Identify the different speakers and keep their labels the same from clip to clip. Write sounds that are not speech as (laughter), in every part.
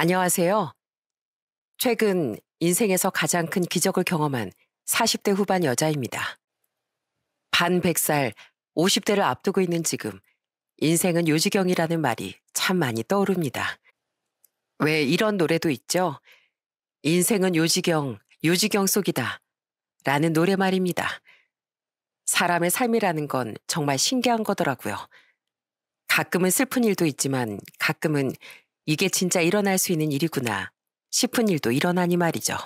Speaker 1: 안녕하세요. 최근 인생에서 가장 큰 기적을 경험한 40대 후반 여자입니다. 반 100살 50대를 앞두고 있는 지금 인생은 요지경이라는 말이 참 많이 떠오릅니다. 왜 이런 노래도 있죠? 인생은 요지경, 요지경 속이다. 라는 노래 말입니다. 사람의 삶이라는 건 정말 신기한 거더라고요. 가끔은 슬픈 일도 있지만 가끔은 이게 진짜 일어날 수 있는 일이구나 싶은 일도 일어나니 말이죠.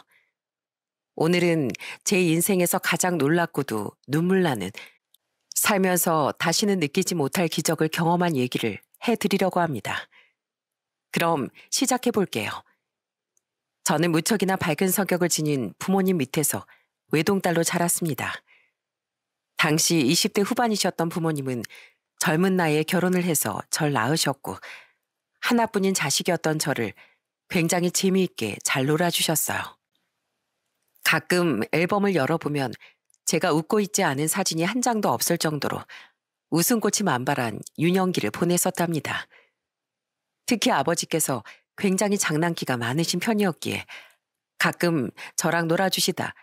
Speaker 1: 오늘은 제 인생에서 가장 놀랍고도 눈물 나는 살면서 다시는 느끼지 못할 기적을 경험한 얘기를 해드리려고 합니다. 그럼 시작해 볼게요. 저는 무척이나 밝은 성격을 지닌 부모님 밑에서 외동딸로 자랐습니다. 당시 20대 후반이셨던 부모님은 젊은 나이에 결혼을 해서 절 낳으셨고 하나뿐인 자식이었던 저를 굉장히 재미있게 잘 놀아주셨어요. 가끔 앨범을 열어보면 제가 웃고 있지 않은 사진이 한 장도 없을 정도로 웃음꽃이 만발한 윤영기를 보냈었답니다. 특히 아버지께서 굉장히 장난기가 많으신 편이었기에 가끔 저랑 놀아주시다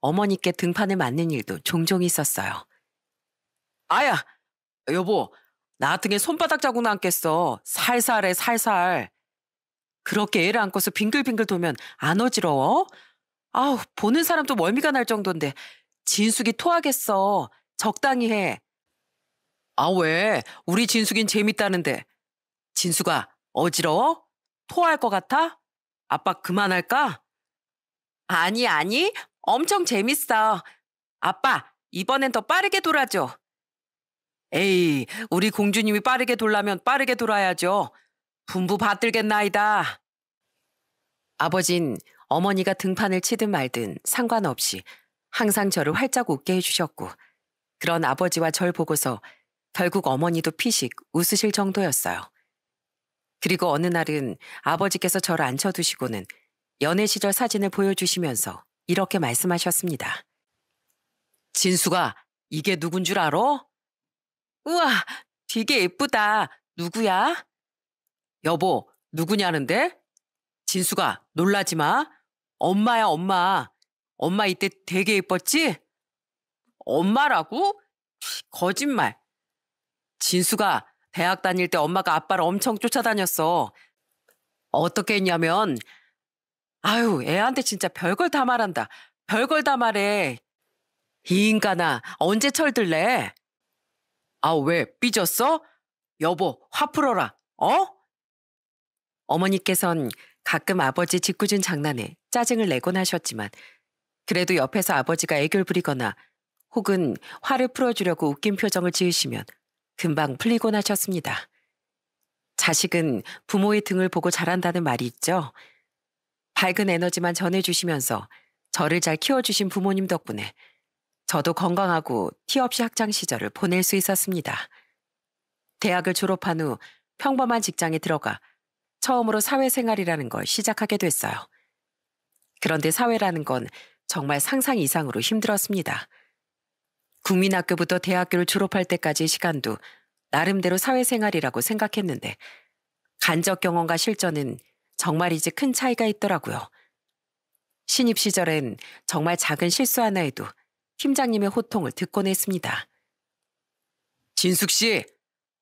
Speaker 1: 어머니께 등판을 맞는 일도 종종 있었어요. 아야! 여보, 나 같은 게 손바닥 자국 남겠어. 살살해 살살. 그렇게 애를 안고서 빙글빙글 도면안 어지러워? 아우 보는 사람도 멀미가 날 정도인데 진숙이 토하겠어. 적당히 해. 아 왜? 우리 진숙인 재밌다는데. 진숙아 어지러워? 토할 것 같아? 아빠 그만할까? 아니 아니 엄청 재밌어. 아빠 이번엔 더 빠르게 돌아줘. 에이, 우리 공주님이 빠르게 돌라면 빠르게 돌아야죠. 분부 받들겠나이다. 아버진 어머니가 등판을 치든 말든 상관없이 항상 저를 활짝 웃게 해주셨고 그런 아버지와 절 보고서 결국 어머니도 피식 웃으실 정도였어요. 그리고 어느 날은 아버지께서 절 앉혀두시고는 연애 시절 사진을 보여주시면서 이렇게 말씀하셨습니다. 진수가 이게 누군 줄 알아? 우와, 되게 예쁘다. 누구야? 여보, 누구냐는데? 진수가 놀라지 마. 엄마야, 엄마. 엄마 이때 되게 예뻤지? 엄마라고? 거짓말. 진수가 대학 다닐 때 엄마가 아빠를 엄청 쫓아다녔어. 어떻게 했냐면, 아유, 애한테 진짜 별걸 다 말한다. 별걸 다 말해. 이 인간아, 언제 철들래? 아, 왜 삐졌어? 여보, 화 풀어라. 어? 어머니께선 가끔 아버지 짓궂은 장난에 짜증을 내곤 하셨지만 그래도 옆에서 아버지가 애교를 부리거나 혹은 화를 풀어주려고 웃긴 표정을 지으시면 금방 풀리곤 하셨습니다. 자식은 부모의 등을 보고 자란다는 말이 있죠. 밝은 에너지만 전해주시면서 저를 잘 키워주신 부모님 덕분에 저도 건강하고 티 없이 학창 시절을 보낼 수 있었습니다. 대학을 졸업한 후 평범한 직장에 들어가 처음으로 사회생활이라는 걸 시작하게 됐어요. 그런데 사회라는 건 정말 상상 이상으로 힘들었습니다. 국민학교부터 대학교를 졸업할 때까지 시간도 나름대로 사회생활이라고 생각했는데 간접 경험과 실전은 정말 이제 큰 차이가 있더라고요. 신입 시절엔 정말 작은 실수 하나에도 팀장님의 호통을 듣곤 했습니다. 진숙 씨,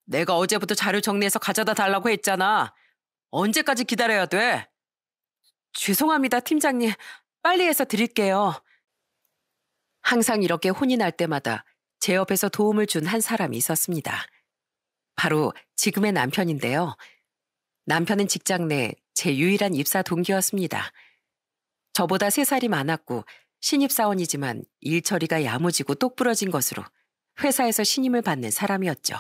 Speaker 1: 내가 어제부터 자료 정리해서 가져다 달라고 했잖아. 언제까지 기다려야 돼? 죄송합니다, 팀장님. 빨리 해서 드릴게요. 항상 이렇게 혼이 날 때마다 제 옆에서 도움을 준 한 사람이 있었습니다. 바로 지금의 남편인데요. 남편은 직장 내 제 유일한 입사 동기였습니다. 저보다 세살이 많았고 신입사원이지만 일 처리가 야무지고 똑부러진 것으로 회사에서 신임을 받는 사람이었죠.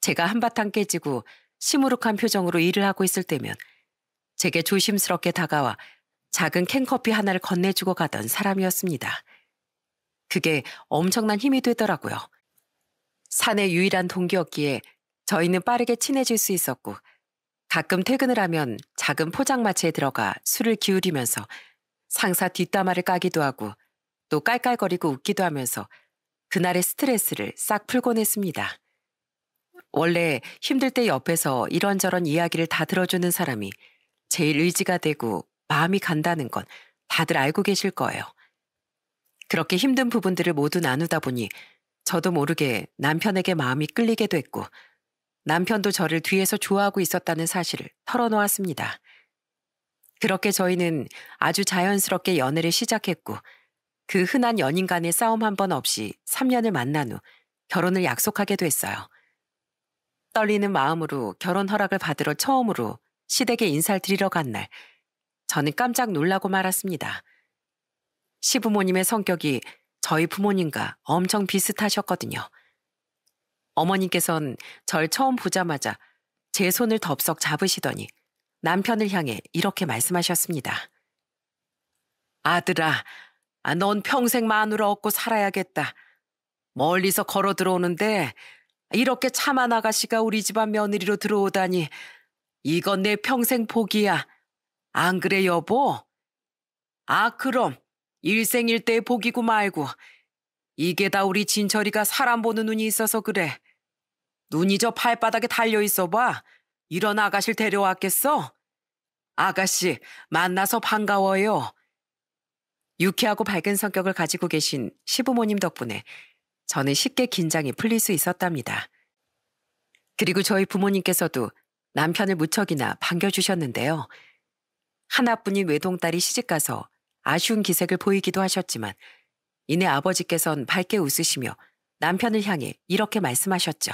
Speaker 1: 제가 한바탕 깨지고 시무룩한 표정으로 일을 하고 있을 때면 제게 조심스럽게 다가와 작은 캔커피 하나를 건네주고 가던 사람이었습니다. 그게 엄청난 힘이 되더라고요. 사내 유일한 동기였기에 저희는 빠르게 친해질 수 있었고 가끔 퇴근을 하면 작은 포장마차에 들어가 술을 기울이면서 상사 뒷담화를 까기도 하고 또 깔깔거리고 웃기도 하면서 그날의 스트레스를 싹 풀곤 했습니다. 원래 힘들 때 옆에서 이런저런 이야기를 다 들어주는 사람이 제일 의지가 되고 마음이 간다는 건 다들 알고 계실 거예요. 그렇게 힘든 부분들을 모두 나누다 보니 저도 모르게 남편에게 마음이 끌리게 됐고 남편도 저를 뒤에서 좋아하고 있었다는 사실을 털어놓았습니다. 그렇게 저희는 아주 자연스럽게 연애를 시작했고 그 흔한 연인 간의 싸움 한 번 없이 3년을 만난 후 결혼을 약속하게 됐어요. 떨리는 마음으로 결혼 허락을 받으러 처음으로 시댁에 인사를 드리러 간 날, 저는 깜짝 놀라고 말았습니다. 시부모님의 성격이 저희 부모님과 엄청 비슷하셨거든요. 어머님께선 절 처음 보자마자 제 손을 덥석 잡으시더니 남편을 향해 이렇게 말씀하셨습니다. 아들아, 아, 넌 평생 마누라 얻고 살아야겠다. 멀리서 걸어 들어오는데 이렇게 차만 아가씨가 우리 집안 며느리로 들어오다니 이건 내 평생 복이야. 안 그래 여보? 아 그럼 일생일대의 복이고 말고 이게 다 우리 진철이가 사람 보는 눈이 있어서 그래. 눈이 저 발바닥에 달려 있어 봐. 이런 아가씨를 데려왔겠어? 아가씨, 만나서 반가워요. 유쾌하고 밝은 성격을 가지고 계신 시부모님 덕분에 저는 쉽게 긴장이 풀릴 수 있었답니다. 그리고 저희 부모님께서도 남편을 무척이나 반겨주셨는데요. 하나뿐인 외동딸이 시집가서 아쉬운 기색을 보이기도 하셨지만 이내 아버지께선 밝게 웃으시며 남편을 향해 이렇게 말씀하셨죠.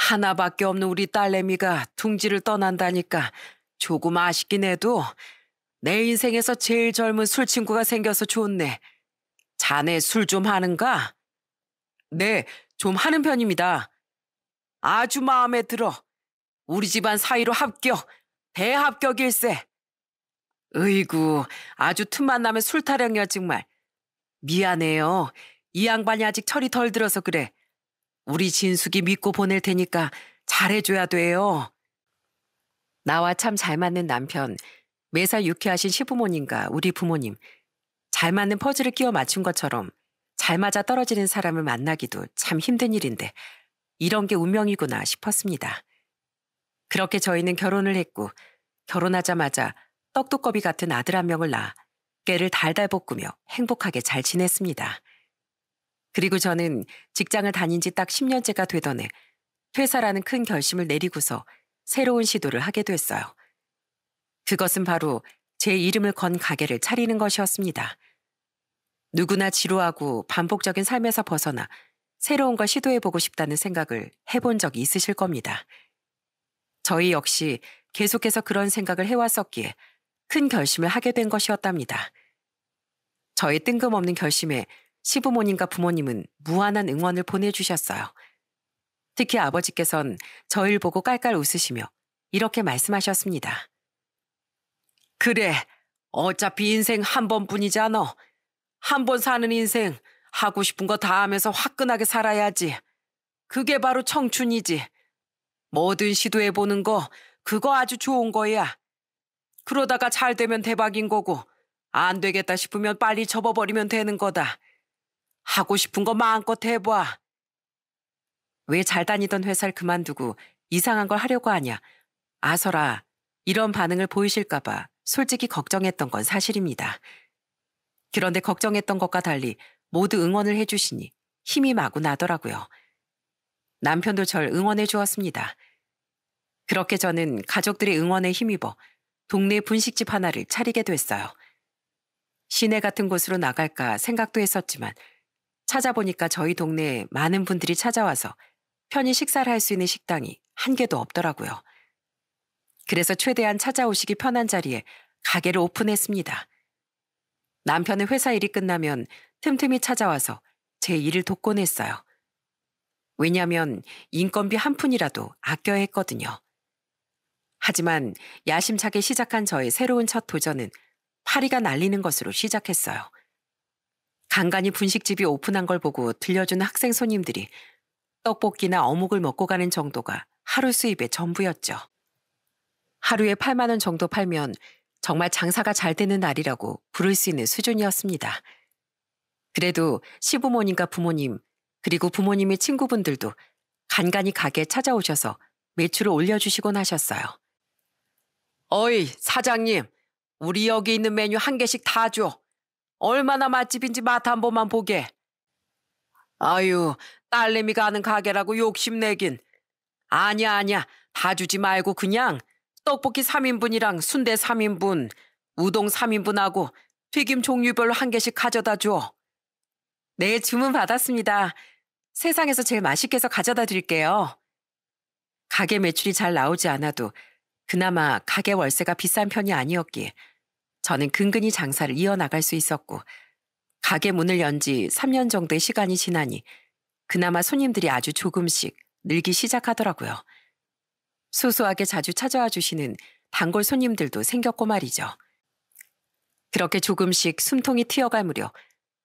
Speaker 1: 하나밖에 없는 우리 딸내미가 둥지를 떠난다니까 조금 아쉽긴 해도 내 인생에서 제일 젊은 술 친구가 생겨서 좋네. 자네 술 좀 하는가? 네, 좀 하는 편입니다. 아주 마음에 들어. 우리 집안 사이로 합격, 대합격일세. 으이구, 아주 틈만 나면 술타령이야 정말. 미안해요. 이 양반이 아직 철이 덜 들어서 그래. 우리 진숙이 믿고 보낼 테니까 잘해줘야 돼요. 나와 참 잘 맞는 남편, 매사 유쾌하신 시부모님과 우리 부모님, 잘 맞는 퍼즐을 끼워 맞춘 것처럼 잘 맞아 떨어지는 사람을 만나기도 참 힘든 일인데 이런 게 운명이구나 싶었습니다. 그렇게 저희는 결혼을 했고 결혼하자마자 떡두꺼비 같은 아들 한 명을 낳아 깨를 달달 볶으며 행복하게 잘 지냈습니다. 그리고 저는 직장을 다닌 지 딱 10년째가 되던 해 퇴사라는 큰 결심을 내리고서 새로운 시도를 하게 됐어요. 그것은 바로 제 이름을 건 가게를 차리는 것이었습니다. 누구나 지루하고 반복적인 삶에서 벗어나 새로운 걸 시도해보고 싶다는 생각을 해본 적이 있으실 겁니다. 저희 역시 계속해서 그런 생각을 해왔었기에 큰 결심을 하게 된 것이었답니다. 저의 뜬금없는 결심에 시부모님과 부모님은 무한한 응원을 보내주셨어요. 특히 아버지께선 저희를 보고 깔깔 웃으시며 이렇게 말씀하셨습니다. 그래, 어차피 인생 한 번뿐이잖아. 한 번 사는 인생, 하고 싶은 거 다 하면서 화끈하게 살아야지. 그게 바로 청춘이지. 뭐든 시도해보는 거, 그거 아주 좋은 거야. 그러다가 잘 되면 대박인 거고, 안 되겠다 싶으면 빨리 접어버리면 되는 거다. 하고 싶은 거 마음껏 해봐. 왜 잘 다니던 회사를 그만두고 이상한 걸 하려고 하냐. 아서라, 이런 반응을 보이실까봐 솔직히 걱정했던 건 사실입니다. 그런데 걱정했던 것과 달리 모두 응원을 해주시니 힘이 마구 나더라고요. 남편도 절 응원해 주었습니다. 그렇게 저는 가족들의 응원에 힘입어 동네 분식집 하나를 차리게 됐어요. 시내 같은 곳으로 나갈까 생각도 했었지만 찾아보니까 저희 동네에 많은 분들이 찾아와서 편히 식사를 할 수 있는 식당이 한 개도 없더라고요. 그래서 최대한 찾아오시기 편한 자리에 가게를 오픈했습니다. 남편의 회사 일이 끝나면 틈틈이 찾아와서 제 일을 돕곤 했어요. 왜냐면 인건비 한 푼이라도 아껴야 했거든요. 하지만 야심차게 시작한 저의 새로운 첫 도전은 파리가 날리는 것으로 시작했어요. 간간히 분식집이 오픈한 걸 보고 들려준 학생 손님들이 떡볶이나 어묵을 먹고 가는 정도가 하루 수입의 전부였죠. 하루에 8만 원 정도 팔면 정말 장사가 잘 되는 날이라고 부를 수 있는 수준이었습니다. 그래도 시부모님과 부모님, 그리고 부모님의 친구분들도 간간히 가게에 찾아오셔서 매출을 올려주시곤 하셨어요. 어이, 사장님, 우리 여기 있는 메뉴 한 개씩 다 줘. 얼마나 맛집인지 맛 한 번만 보게. 아유, 딸내미 가는 가게라고 욕심내긴. 아니야, 아니야. 다 주지 말고 그냥 떡볶이 3인분이랑 순대 3인분, 우동 3인분하고 튀김 종류별로 한 개씩 가져다 줘. 네, 주문 받았습니다. 세상에서 제일 맛있게 해서 가져다 드릴게요. 가게 매출이 잘 나오지 않아도 그나마 가게 월세가 비싼 편이 아니었기에 저는 근근히 장사를 이어나갈 수 있었고 가게 문을 연 지 3년 정도의 시간이 지나니 그나마 손님들이 아주 조금씩 늘기 시작하더라고요. 소소하게 자주 찾아와 주시는 단골 손님들도 생겼고 말이죠. 그렇게 조금씩 숨통이 트여갈 무렵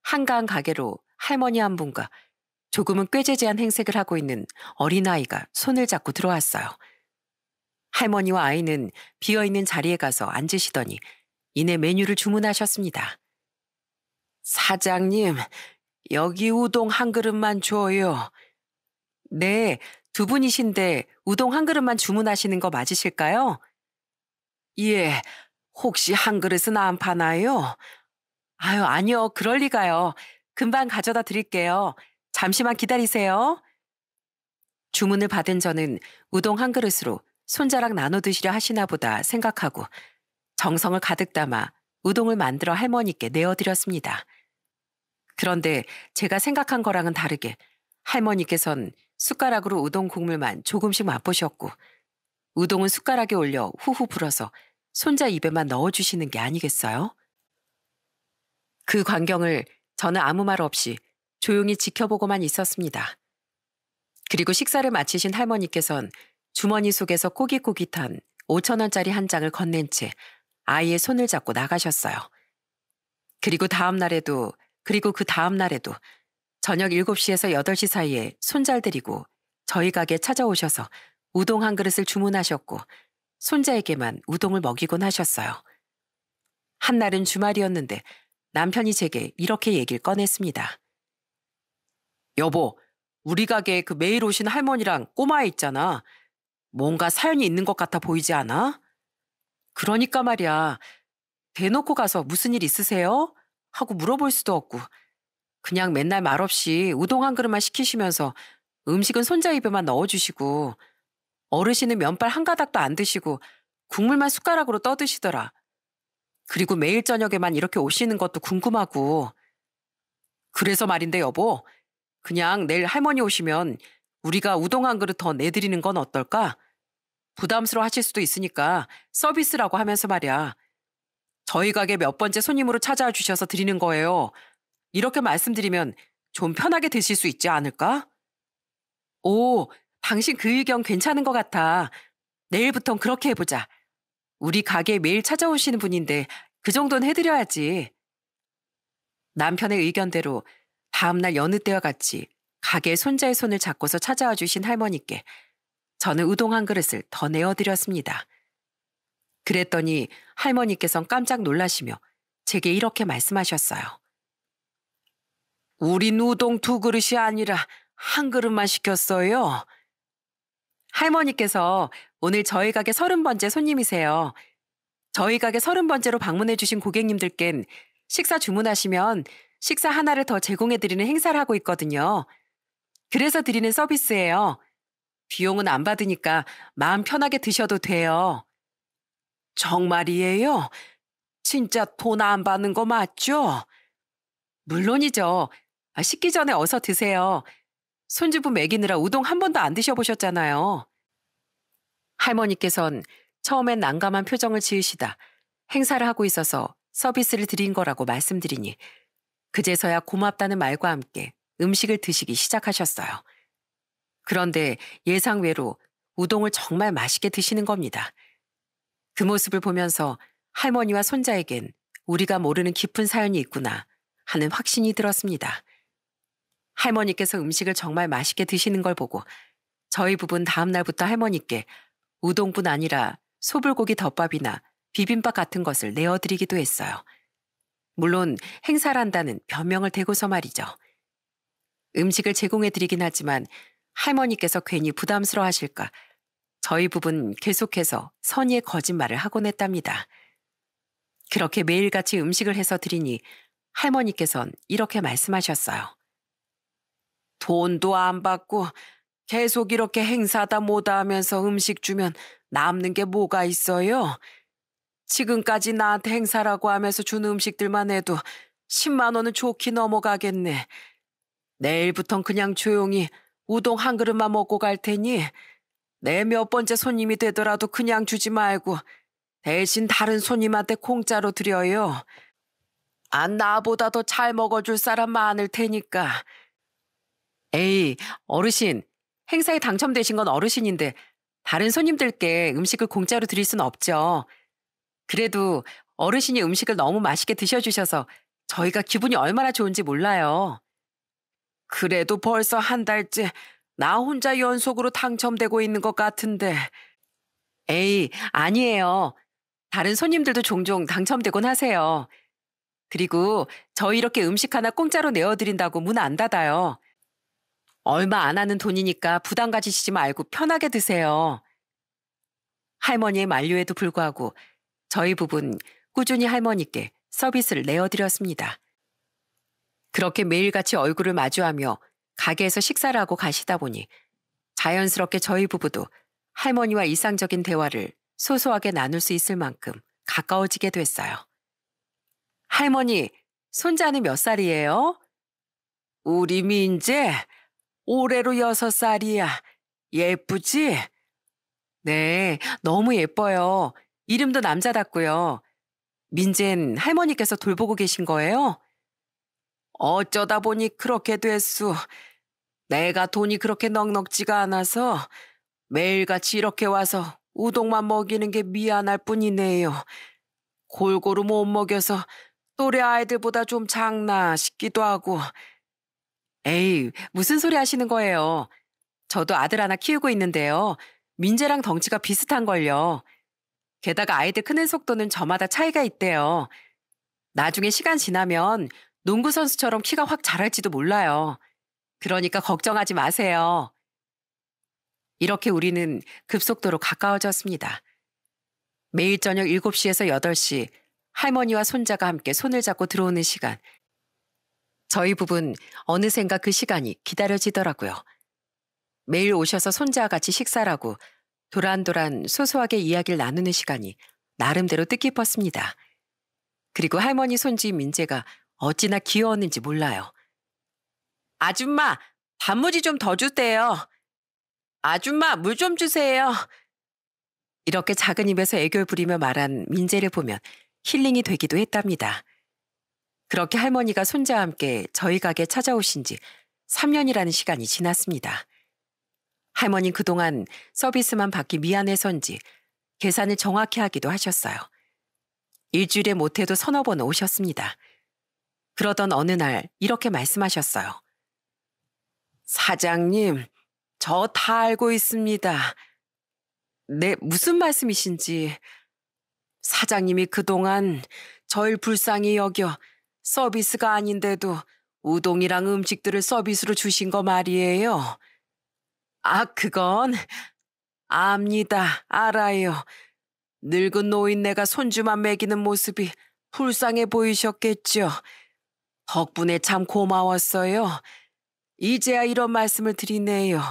Speaker 1: 한가한 가게로 할머니 한 분과 조금은 꾀죄죄한 행색을 하고 있는 어린아이가 손을 잡고 들어왔어요. 할머니와 아이는 비어있는 자리에 가서 앉으시더니 이내 메뉴를 주문하셨습니다. 사장님, 여기 우동 한 그릇만 줘요. 네, 두 분이신데 우동 한 그릇만 주문하시는 거 맞으실까요? 예, 혹시 한 그릇은 안 파나요? 아유, 아니요. 그럴 리가요. 금방 가져다 드릴게요. 잠시만 기다리세요. 주문을 받은 저는 우동 한 그릇으로 손자랑 나눠 드시려 하시나 보다 생각하고 정성을 가득 담아 우동을 만들어 할머니께 내어드렸습니다. 그런데 제가 생각한 거랑은 다르게 할머니께선 숟가락으로 우동 국물만 조금씩 맛보셨고 우동은 숟가락에 올려 후후 불어서 손자 입에만 넣어주시는 게 아니겠어요? 그 광경을 저는 아무 말 없이 조용히 지켜보고만 있었습니다. 그리고 식사를 마치신 할머니께선 주머니 속에서 꼬깃꼬깃한 5천원짜리 한 장을 건넨 채 아이의 손을 잡고 나가셨어요. 그리고 다음 날에도 그리고 그 다음 날에도 저녁 7시에서 8시 사이에 손잘 들이고 저희 가게 찾아오셔서 우동 한 그릇을 주문하셨고 손자에게만 우동을 먹이곤 하셨어요. 한날은 주말이었는데 남편이 제게 이렇게 얘기를 꺼냈습니다. 여보, 우리 가게에 그 매일 오신 할머니랑 꼬마애 있잖아. 뭔가 사연이 있는 것 같아 보이지 않아? 그러니까 말이야. 대놓고 가서 무슨 일 있으세요? 하고 물어볼 수도 없고. 그냥 맨날 말없이 우동 한 그릇만 시키시면서 음식은 손자 입에만 넣어주시고 어르신은 면발 한 가닥도 안 드시고 국물만 숟가락으로 떠드시더라. 그리고 매일 저녁에만 이렇게 오시는 것도 궁금하고. 그래서 말인데 여보, 그냥 내일 할머니 오시면 우리가 우동 한 그릇 더 내드리는 건 어떨까? 부담스러워 하실 수도 있으니까 서비스라고 하면서 말이야. 저희 가게 몇 번째 손님으로 찾아와 주셔서 드리는 거예요. 이렇게 말씀드리면 좀 편하게 드실 수 있지 않을까? 오, 당신 그 의견 괜찮은 것 같아. 내일부턴 그렇게 해보자. 우리 가게에 매일 찾아오시는 분인데 그 정도는 해드려야지. 남편의 의견대로 다음날 여느 때와 같이 가게 손자의 손을 잡고서 찾아와 주신 할머니께 저는 우동 한 그릇을 더 내어드렸습니다. 그랬더니 할머니께선 깜짝 놀라시며 제게 이렇게 말씀하셨어요. 우린 우동 두 그릇이 아니라 한 그릇만 시켰어요. 할머니께서 오늘 저희 가게 서른 번째 손님이세요. 저희 가게 서른 번째로 방문해주신 고객님들께는 식사 주문하시면 식사 하나를 더 제공해드리는 행사를 하고 있거든요. 그래서 드리는 서비스예요. 비용은 안 받으니까 마음 편하게 드셔도 돼요. 정말이에요? 진짜 돈 안 받는 거 맞죠? 물론이죠. 아, 식기 전에 어서 드세요. 손주부 먹이느라 우동 한 번도 안 드셔보셨잖아요. 할머니께선 처음엔 난감한 표정을 지으시다 행사를 하고 있어서 서비스를 드린 거라고 말씀드리니 그제서야 고맙다는 말과 함께 음식을 드시기 시작하셨어요. 그런데 예상외로 우동을 정말 맛있게 드시는 겁니다. 그 모습을 보면서 할머니와 손자에겐 우리가 모르는 깊은 사연이 있구나 하는 확신이 들었습니다. 할머니께서 음식을 정말 맛있게 드시는 걸 보고 저희 부부는 다음날부터 할머니께 우동뿐 아니라 소불고기 덮밥이나 비빔밥 같은 것을 내어드리기도 했어요. 물론 행사란다는 변명을 대고서 말이죠. 음식을 제공해드리긴 하지만 할머니께서 괜히 부담스러워 하실까 저희 부부는 계속해서 선의의 거짓말을 하곤 했답니다. 그렇게 매일같이 음식을 해서 드리니 할머니께선 이렇게 말씀하셨어요. 돈도 안 받고 계속 이렇게 행사다 뭐다 하면서 음식 주면 남는 게 뭐가 있어요? 지금까지 나한테 행사라고 하면서 준 음식들만 해도 10만 원은 좋게 넘어가겠네. 내일부턴 그냥 조용히 우동 한 그릇만 먹고 갈 테니 내 몇 번째 손님이 되더라도 그냥 주지 말고 대신 다른 손님한테 공짜로 드려요. 안 나보다 더 잘 먹어줄 사람 많을 테니까. 에이, 어르신. 행사에 당첨되신 건 어르신인데 다른 손님들께 음식을 공짜로 드릴 순 없죠. 그래도 어르신이 음식을 너무 맛있게 드셔주셔서 저희가 기분이 얼마나 좋은지 몰라요. 그래도 벌써 한 달째 나 혼자 연속으로 당첨되고 있는 것 같은데. 에이, 아니에요. 다른 손님들도 종종 당첨되곤 하세요. 그리고 저 이렇게 음식 하나 공짜로 내어드린다고 문 안 닫아요. 얼마 안 하는 돈이니까 부담 가지시지 말고 편하게 드세요. 할머니의 만류에도 불구하고 저희 부부는 꾸준히 할머니께 서비스를 내어드렸습니다. 그렇게 매일같이 얼굴을 마주하며 가게에서 식사를 하고 가시다 보니 자연스럽게 저희 부부도 할머니와 이상적인 대화를 소소하게 나눌 수 있을 만큼 가까워지게 됐어요. 할머니, 손자는 몇 살이에요? 우리 민재, 올해로 여섯 살이야. 예쁘지? 네, 너무 예뻐요. 이름도 남자답고요. 민재는 할머니께서 돌보고 계신 거예요? 어쩌다 보니 그렇게 됐수. 내가 돈이 그렇게 넉넉지가 않아서 매일같이 이렇게 와서 우동만 먹이는 게 미안할 뿐이네요. 골고루 못 먹여서 또래 아이들보다 좀 작나 싶기도 하고. 에이, 무슨 소리 하시는 거예요? 저도 아들 하나 키우고 있는데요. 민재랑 덩치가 비슷한걸요. 게다가 아이들 크는 속도는 저마다 차이가 있대요. 나중에 시간 지나면 농구 선수처럼 키가 확 자랄지도 몰라요. 그러니까 걱정하지 마세요. 이렇게 우리는 급속도로 가까워졌습니다. 매일 저녁 7시에서 8시 할머니와 손자가 함께 손을 잡고 들어오는 시간. 저희 부부는 어느샌가 그 시간이 기다려지더라고요. 매일 오셔서 손자와 같이 식사를 하고 도란도란 소소하게 이야기를 나누는 시간이 나름대로 뜻깊었습니다. 그리고 할머니 손주 민재가 어찌나 귀여웠는지 몰라요. 아줌마, 단무지 좀 더 주세요. 아줌마, 물 좀 주세요. 이렇게 작은 입에서 애교를 부리며 말한 민재를 보면 힐링이 되기도 했답니다. 그렇게 할머니가 손자와 함께 저희 가게 찾아오신 지 3년이라는 시간이 지났습니다. 할머니 그동안 서비스만 받기 미안해서인지 계산을 정확히 하기도 하셨어요. 일주일에 못해도 서너 번 오셨습니다. 그러던 어느 날 이렇게 말씀하셨어요. 사장님, 저 다 알고 있습니다. 네, 무슨 말씀이신지. 사장님이 그동안 절 불쌍히 여겨 서비스가 아닌데도 우동이랑 음식들을 서비스로 주신 거 말이에요. 아, 그건 압니다. 알아요. 늙은 노인네가 손주만 먹이는 모습이 불쌍해 보이셨겠죠. 덕분에 참 고마웠어요. 이제야 이런 말씀을 드리네요.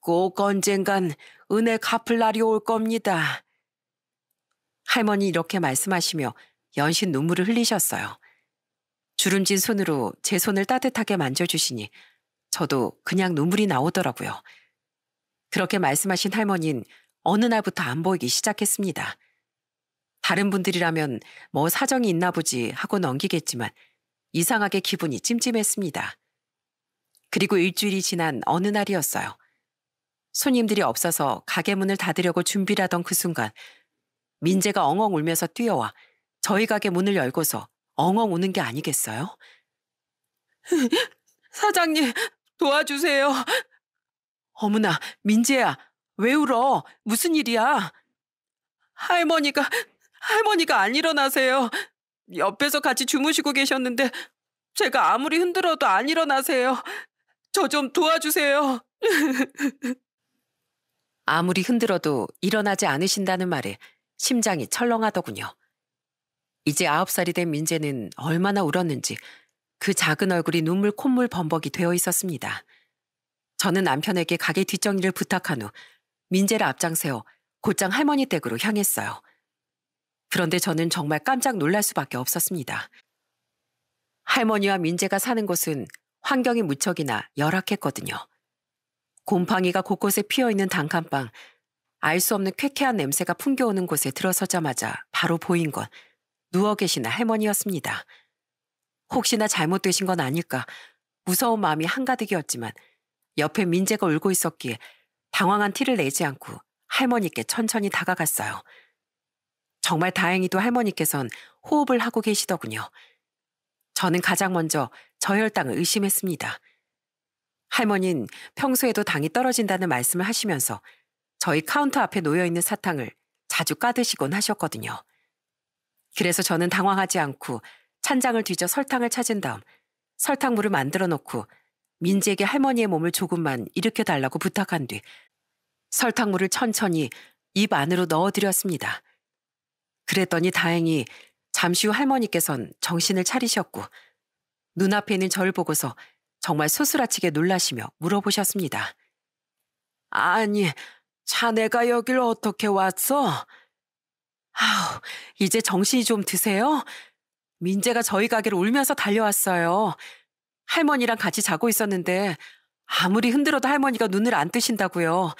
Speaker 1: 꼭 언젠간 은혜 갚을 날이 올 겁니다. 할머니 이렇게 말씀하시며 연신 눈물을 흘리셨어요. 주름진 손으로 제 손을 따뜻하게 만져주시니 저도 그냥 눈물이 나오더라고요. 그렇게 말씀하신 할머니는 어느 날부터 안 보이기 시작했습니다. 다른 분들이라면 뭐 사정이 있나 보지 하고 넘기겠지만 이상하게 기분이 찜찜했습니다. 그리고 일주일이 지난 어느 날이었어요. 손님들이 없어서 가게 문을 닫으려고 준비를 하던 그 순간 민재가 엉엉 울면서 뛰어와 저희 가게 문을 열고서 엉엉 우는 게 아니겠어요? (laughs) 사장님, 도와주세요. 어머나, 민재야, 왜 울어? 무슨 일이야? 할머니가, 할머니가 안 일어나세요. 옆에서 같이 주무시고 계셨는데 제가 아무리 흔들어도 안 일어나세요. 저 좀 도와주세요. (laughs) 아무리 흔들어도 일어나지 않으신다는 말에 심장이 철렁하더군요. 이제 아홉 살이 된 민재는 얼마나 울었는지 그 작은 얼굴이 눈물 콧물 범벅이 되어 있었습니다. 저는 남편에게 가게 뒷정리를 부탁한 후 민재를 앞장세워 곧장 할머니 댁으로 향했어요. 그런데 저는 정말 깜짝 놀랄 수밖에 없었습니다. 할머니와 민재가 사는 곳은 환경이 무척이나 열악했거든요. 곰팡이가 곳곳에 피어있는 단칸방, 알 수 없는 쾌쾌한 냄새가 풍겨오는 곳에 들어서자마자 바로 보인 건 누워 계시는 할머니였습니다. 혹시나 잘못되신 건 아닐까 무서운 마음이 한가득이었지만 옆에 민재가 울고 있었기에 당황한 티를 내지 않고 할머니께 천천히 다가갔어요. 정말 다행히도 할머니께선 호흡을 하고 계시더군요. 저는 가장 먼저 저혈당을 의심했습니다. 할머니는 평소에도 당이 떨어진다는 말씀을 하시면서 저희 카운터 앞에 놓여있는 사탕을 자주 까드시곤 하셨거든요. 그래서 저는 당황하지 않고 찬장을 뒤져 설탕을 찾은 다음 설탕물을 만들어 놓고 민지에게 할머니의 몸을 조금만 일으켜 달라고 부탁한 뒤 설탕물을 천천히 입 안으로 넣어드렸습니다. 그랬더니 다행히 잠시 후 할머니께선 정신을 차리셨고 눈앞에 있는 저를 보고서 정말 소스라치게 놀라시며 물어보셨습니다. 아니, 자네가 여길 어떻게 왔어? 아우, 이제 정신이 좀 드세요? 민재가 저희 가게를 울면서 달려왔어요. 할머니랑 같이 자고 있었는데 아무리 흔들어도 할머니가 눈을 안 뜨신다고요.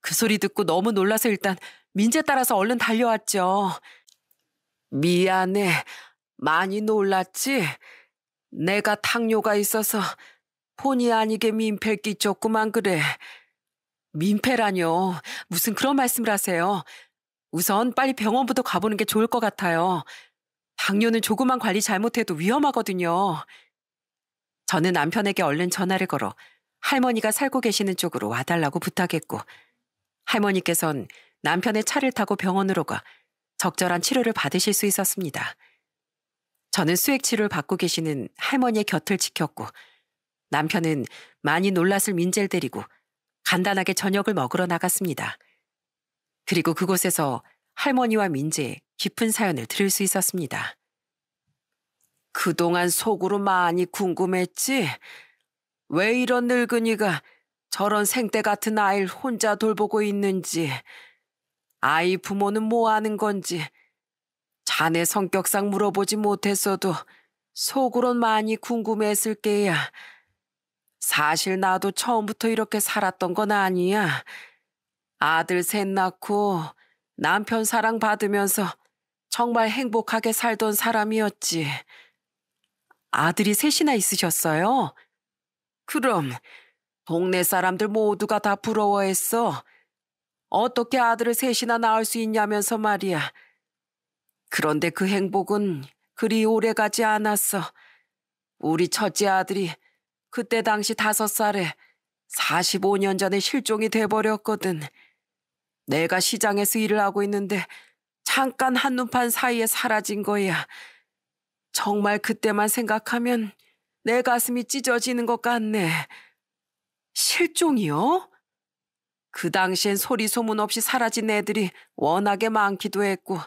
Speaker 1: 그 소리 듣고 너무 놀라서 일단 민재 따라서 얼른 달려왔죠. 미안해. 많이 놀랐지? 내가 탕뇨가 있어서 폰이 아니게 민폐 끼쳤구만 그래. 민폐라뇨. 무슨 그런 말씀을 하세요. 우선 빨리 병원부터 가보는 게 좋을 것 같아요. 당뇨는 조그만 관리 잘못해도 위험하거든요. 저는 남편에게 얼른 전화를 걸어 할머니가 살고 계시는 쪽으로 와달라고 부탁했고 할머니께선 남편의 차를 타고 병원으로 가 적절한 치료를 받으실 수 있었습니다. 저는 수액 치료를 받고 계시는 할머니의 곁을 지켰고 남편은 많이 놀랐을 민재를 데리고 간단하게 저녁을 먹으러 나갔습니다. 그리고 그곳에서 할머니와 민재의 깊은 사연을 들을 수 있었습니다. 그동안 속으로 많이 궁금했지? 왜 이런 늙은이가 저런 생떼 같은 아이를 혼자 돌보고 있는지. 아이 부모는 뭐하는 건지 자네 성격상 물어보지 못했어도 속으론 많이 궁금했을 게야. 사실 나도 처음부터 이렇게 살았던 건 아니야. 아들 셋 낳고 남편 사랑 받으면서 정말 행복하게 살던 사람이었지. 아들이 셋이나 있으셨어요? 그럼 동네 사람들 모두가 다 부러워했어. 어떻게 아들을 셋이나 낳을 수 있냐면서 말이야. 그런데 그 행복은 그리 오래 가지 않았어. 우리 첫째 아들이 그때 당시 다섯 살에 45년 전에 실종이 돼버렸거든. 내가 시장에서 일을 하고 있는데 잠깐 한눈판 사이에 사라진 거야. 정말 그때만 생각하면 내 가슴이 찢어지는 것 같네. 실종이요? 그 당시엔 소리 소문 없이 사라진 애들이 워낙에 많기도 했고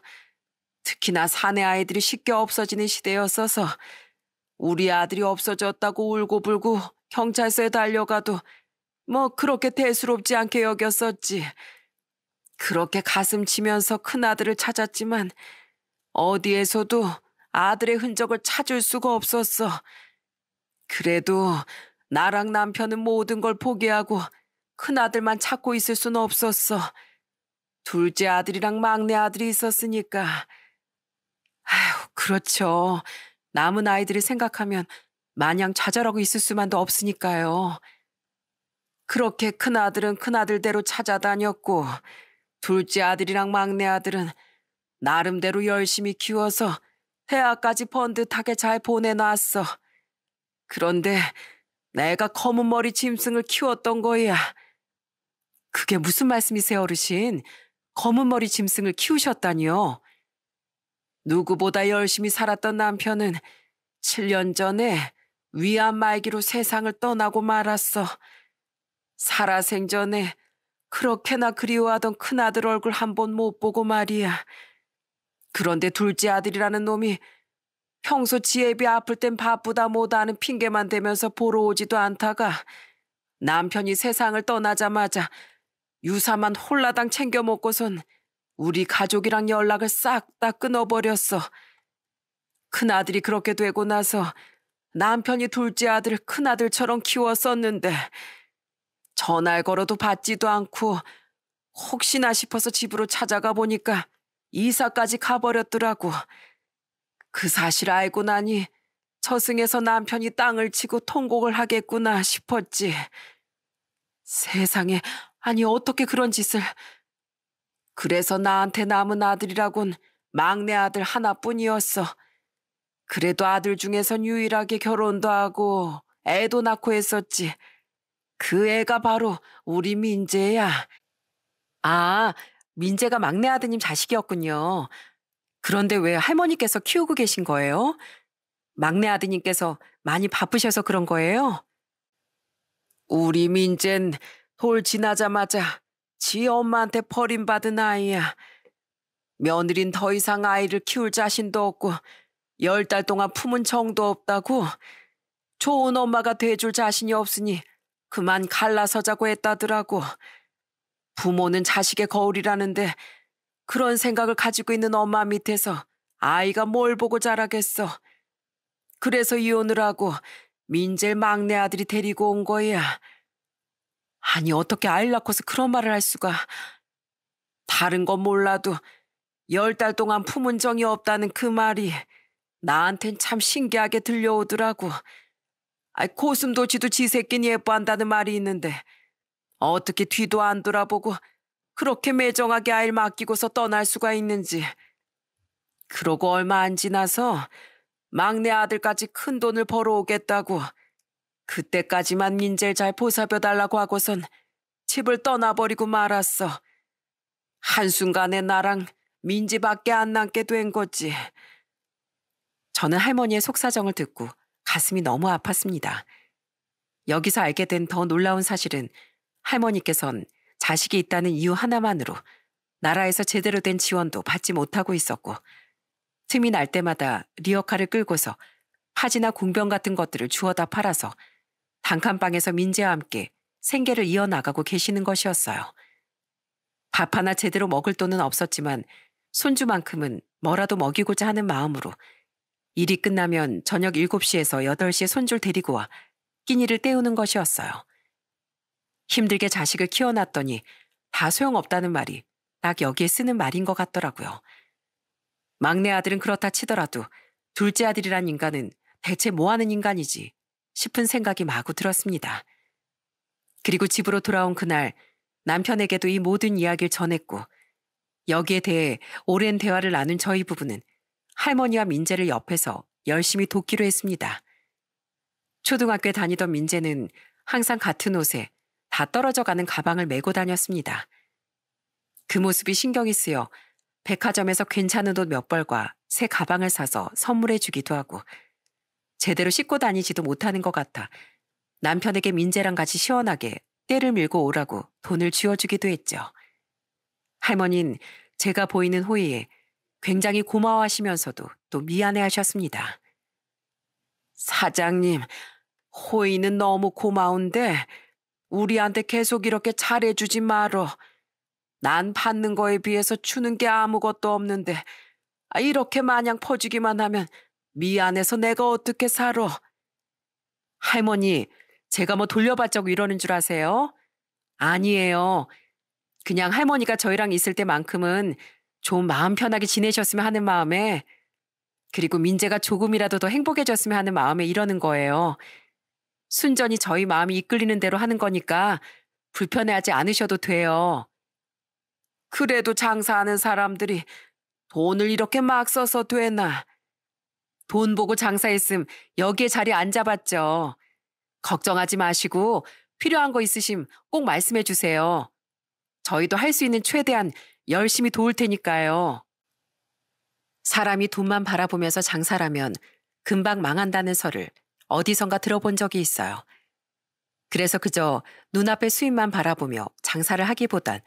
Speaker 1: 특히나 사내 아이들이 쉽게 없어지는 시대였어서 우리 아들이 없어졌다고 울고불고 경찰서에 달려가도 뭐 그렇게 대수롭지 않게 여겼었지. 그렇게 가슴 치면서 큰아들을 찾았지만 어디에서도 아들의 흔적을 찾을 수가 없었어. 그래도 나랑 남편은 모든 걸 포기하고 큰 아들만 찾고 있을 수는 없었어. 둘째 아들이랑 막내 아들이 있었으니까. 아휴, 그렇죠. 남은 아이들을 생각하면 마냥 좌절하고 있을 수만도 없으니까요. 그렇게 큰 아들은 큰 아들대로 찾아다녔고, 둘째 아들이랑 막내 아들은 나름대로 열심히 키워서 해아까지 번듯하게 잘 보내놨어. 그런데 내가 검은 머리 짐승을 키웠던 거야. 그게 무슨 말씀이세요, 어르신? 검은 머리 짐승을 키우셨다니요. 누구보다 열심히 살았던 남편은 7년 전에 위암 말기로 세상을 떠나고 말았어. 살아생전에 그렇게나 그리워하던 큰아들 얼굴 한 번 못 보고 말이야. 그런데 둘째 아들이라는 놈이 평소 지혜비 아플 땐 바쁘다 못하는 핑계만 대면서 보러 오지도 않다가 남편이 세상을 떠나자마자 유사만 홀라당 챙겨 먹고선 우리 가족이랑 연락을 싹 다 끊어버렸어. 큰아들이 그렇게 되고 나서 남편이 둘째 아들을 큰아들처럼 키웠었는데 전화를 걸어도 받지도 않고 혹시나 싶어서 집으로 찾아가 보니까 이사까지 가버렸더라고. 그 사실 알고 나니 저승에서 남편이 땅을 치고 통곡을 하겠구나 싶었지. 세상에 아니 어떻게 그런 짓을. 그래서 나한테 남은 아들이라곤 막내 아들 하나뿐이었어. 그래도 아들 중에선 유일하게 결혼도 하고 애도 낳고 했었지. 그 애가 바로 우리 민재야. 아, 민재가 막내 아드님 자식이었군요. 그런데 왜 할머니께서 키우고 계신 거예요? 막내 아드님께서 많이 바쁘셔서 그런 거예요? 우리 민젠 돌 지나자마자 지 엄마한테 버림받은 아이야. 며느린 더 이상 아이를 키울 자신도 없고 열 달 동안 품은 정도 없다고 좋은 엄마가 돼줄 자신이 없으니 그만 갈라서자고 했다더라고. 부모는 자식의 거울이라는데 그런 생각을 가지고 있는 엄마 밑에서 아이가 뭘 보고 자라겠어. 그래서 이혼을 하고 민젤 막내 아들이 데리고 온 거야. 아니 어떻게 아일 라코서 그런 말을 할 수가. 다른 건 몰라도 열 달 동안 품은 정이 없다는 그 말이 나한텐 참 신기하게 들려오더라고. 아이 코슴도치도 지새끼니 예뻐한다는 말이 있는데 어떻게 뒤도 안 돌아보고 그렇게 매정하게 아일 맡기고서 떠날 수가 있는지. 그러고 얼마 안 지나서 막내 아들까지 큰 돈을 벌어오겠다고 그때까지만 민재를 잘 보살펴달라고 하고선 집을 떠나버리고 말았어. 한순간에 나랑 민지밖에 안 남게 된 거지. 저는 할머니의 속사정을 듣고 가슴이 너무 아팠습니다. 여기서 알게 된 더 놀라운 사실은 할머니께선 자식이 있다는 이유 하나만으로 나라에서 제대로 된 지원도 받지 못하고 있었고 틈이 날 때마다 리어카를 끌고서 파지나 궁병 같은 것들을 주워다 팔아서 단칸방에서 민재와 함께 생계를 이어나가고 계시는 것이었어요. 밥 하나 제대로 먹을 돈은 없었지만 손주만큼은 뭐라도 먹이고자 하는 마음으로 일이 끝나면 저녁 7시에서 8시에 손주를 데리고 와 끼니를 때우는 것이었어요. 힘들게 자식을 키워놨더니 다 소용없다는 말이 딱 여기에 쓰는 말인 것 같더라고요. 막내 아들은 그렇다 치더라도 둘째 아들이란 인간은 대체 뭐하는 인간이지 싶은 생각이 마구 들었습니다. 그리고 집으로 돌아온 그날 남편에게도 이 모든 이야기를 전했고 여기에 대해 오랜 대화를 나눈 저희 부부는 할머니와 민재를 옆에서 열심히 돕기로 했습니다. 초등학교에 다니던 민재는 항상 같은 옷에 다 떨어져 가는 가방을 메고 다녔습니다. 그 모습이 신경이 쓰여 백화점에서 괜찮은 옷 몇 벌과 새 가방을 사서 선물해 주기도 하고 제대로 씻고 다니지도 못하는 것 같아 남편에게 민재랑 같이 시원하게 때를 밀고 오라고 돈을 쥐어주기도 했죠. 할머니는 제가 보이는 호의에 굉장히 고마워하시면서도 또 미안해하셨습니다. 사장님, 호의는 너무 고마운데 우리한테 계속 이렇게 잘해주지 말어. 난 받는 거에 비해서 주는 게 아무것도 없는데 아, 이렇게 마냥 퍼주기만 하면 미안해서 네 내가 어떻게 살아. 할머니, 제가 뭐 돌려받자고 이러는 줄 아세요? 아니에요. 그냥 할머니가 저희랑 있을 때만큼은 좀 마음 편하게 지내셨으면 하는 마음에 그리고 민재가 조금이라도 더 행복해졌으면 하는 마음에 이러는 거예요. 순전히 저희 마음이 이끌리는 대로 하는 거니까 불편해하지 않으셔도 돼요. 그래도 장사하는 사람들이 돈을 이렇게 막 써서 되나. 돈 보고 장사했음 여기에 자리 안 잡았죠. 걱정하지 마시고 필요한 거 있으심 꼭 말씀해 주세요. 저희도 할 수 있는 최대한 열심히 도울 테니까요. 사람이 돈만 바라보면서 장사라면 금방 망한다는 설을 어디선가 들어본 적이 있어요. 그래서 그저 눈앞의 수입만 바라보며 장사를 하기보단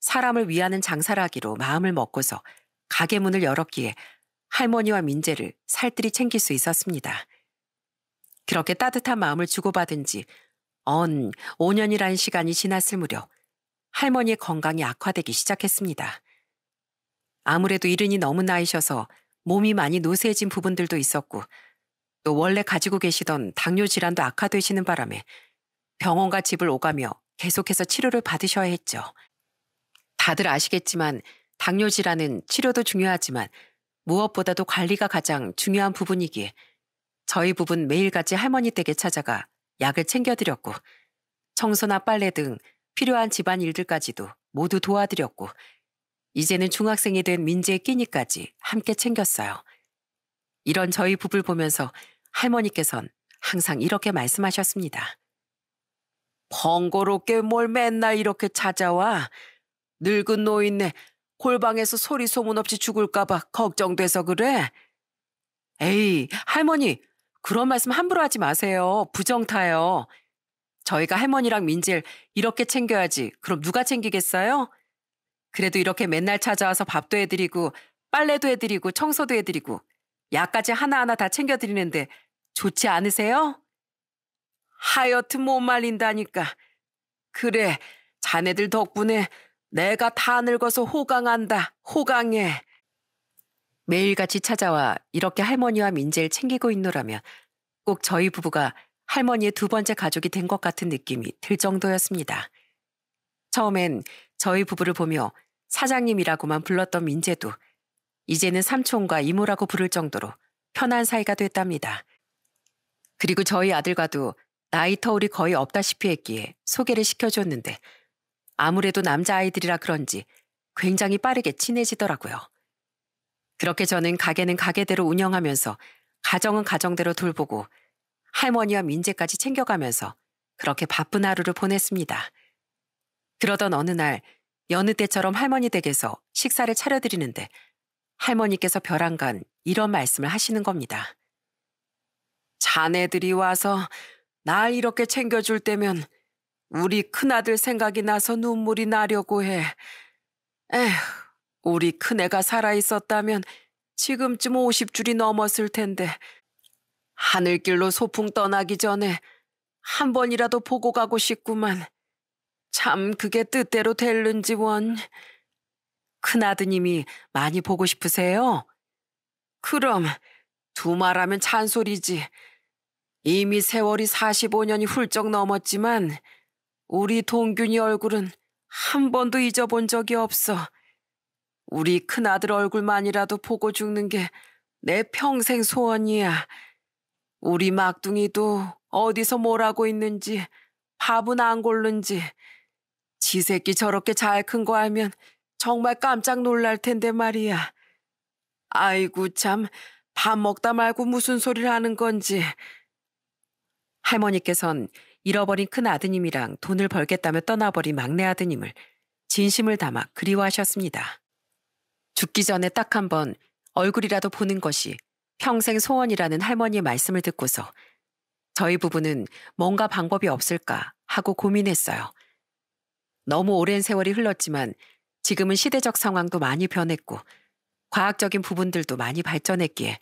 Speaker 1: 사람을 위하는 장사를 하기로 마음을 먹고서 가게 문을 열었기에 할머니와 민재를 살뜰히 챙길 수 있었습니다. 그렇게 따뜻한 마음을 주고받은 지 언5년이란 시간이 지났을 무렵 할머니의 건강이 악화되기 시작했습니다. 아무래도 이른이 너무 나이셔서 몸이 많이 노쇠해진 부분들도 있었고 또 원래 가지고 계시던 당뇨 질환도 악화되시는 바람에 병원과 집을 오가며 계속해서 치료를 받으셔야 했죠. 다들 아시겠지만 당뇨 질환은 치료도 중요하지만 무엇보다도 관리가 가장 중요한 부분이기에 저희 부분 매일같이 할머니 댁에 찾아가 약을 챙겨드렸고 청소나 빨래 등 필요한 집안 일들까지도 모두 도와드렸고 이제는 중학생이 된 민재의 끼니까지 함께 챙겼어요. 이런 저희 부부를 보면서 할머니께선 항상 이렇게 말씀하셨습니다. 번거롭게 뭘 맨날 이렇게 찾아와? 늙은 노인네 골방에서 소리 소문 없이 죽을까봐 걱정돼서 그래. 에이, 할머니, 그런 말씀 함부로 하지 마세요. 부정타요. 저희가 할머니랑 민질 이렇게 챙겨야지. 그럼 누가 챙기겠어요? 그래도 이렇게 맨날 찾아와서 밥도 해드리고, 빨래도 해드리고, 청소도 해드리고, 약까지 하나하나 다 챙겨드리는데 좋지 않으세요? 하여튼 못 말린다니까. 그래, 자네들 덕분에 내가 다 늙어서 호강한다. 호강해. 매일같이 찾아와 이렇게 할머니와 민재를 챙기고 있노라면 꼭 저희 부부가 할머니의 두 번째 가족이 된 것 같은 느낌이 들 정도였습니다. 처음엔 저희 부부를 보며 사장님이라고만 불렀던 민재도 이제는 삼촌과 이모라고 부를 정도로 편한 사이가 됐답니다. 그리고 저희 아들과도 나이 터울이 거의 없다시피 했기에 소개를 시켜줬는데 아무래도 남자아이들이라 그런지 굉장히 빠르게 친해지더라고요. 그렇게 저는 가게는 가게대로 운영하면서 가정은 가정대로 돌보고 할머니와 민재까지 챙겨가면서 그렇게 바쁜 하루를 보냈습니다. 그러던 어느 날 여느 때처럼 할머니 댁에서 식사를 차려드리는데 할머니께서 벼랑간 이런 말씀을 하시는 겁니다. 자네들이 와서 날 이렇게 챙겨줄 때면 우리 큰아들 생각이 나서 눈물이 나려고 해. 에휴, 우리 큰애가 살아있었다면 지금쯤 50줄이 넘었을 텐데 하늘길로 소풍 떠나기 전에 한 번이라도 보고 가고 싶구만. 참 그게 뜻대로 될는지 원. 큰아드님이 많이 보고 싶으세요? 그럼 두말하면 찬소리지. 이미 세월이 45년이 훌쩍 넘었지만 우리 동균이 얼굴은 한 번도 잊어본 적이 없어. 우리 큰아들 얼굴만이라도 보고 죽는 게 내 평생 소원이야. 우리 막둥이도 어디서 뭘 하고 있는지 밥은 안 고른지 지 새끼 저렇게 잘 큰 거 알면 정말 깜짝 놀랄 텐데 말이야. 아이고 참 밥 먹다 말고 무슨 소리를 하는 건지. 할머니께선 잃어버린 큰 아드님이랑 돈을 벌겠다며 떠나버린 막내 아드님을 진심을 담아 그리워하셨습니다. 죽기 전에 딱 한 번 얼굴이라도 보는 것이 평생 소원이라는 할머니의 말씀을 듣고서 저희 부부는 뭔가 방법이 없을까 하고 고민했어요. 너무 오랜 세월이 흘렀지만 지금은 시대적 상황도 많이 변했고 과학적인 부분들도 많이 발전했기에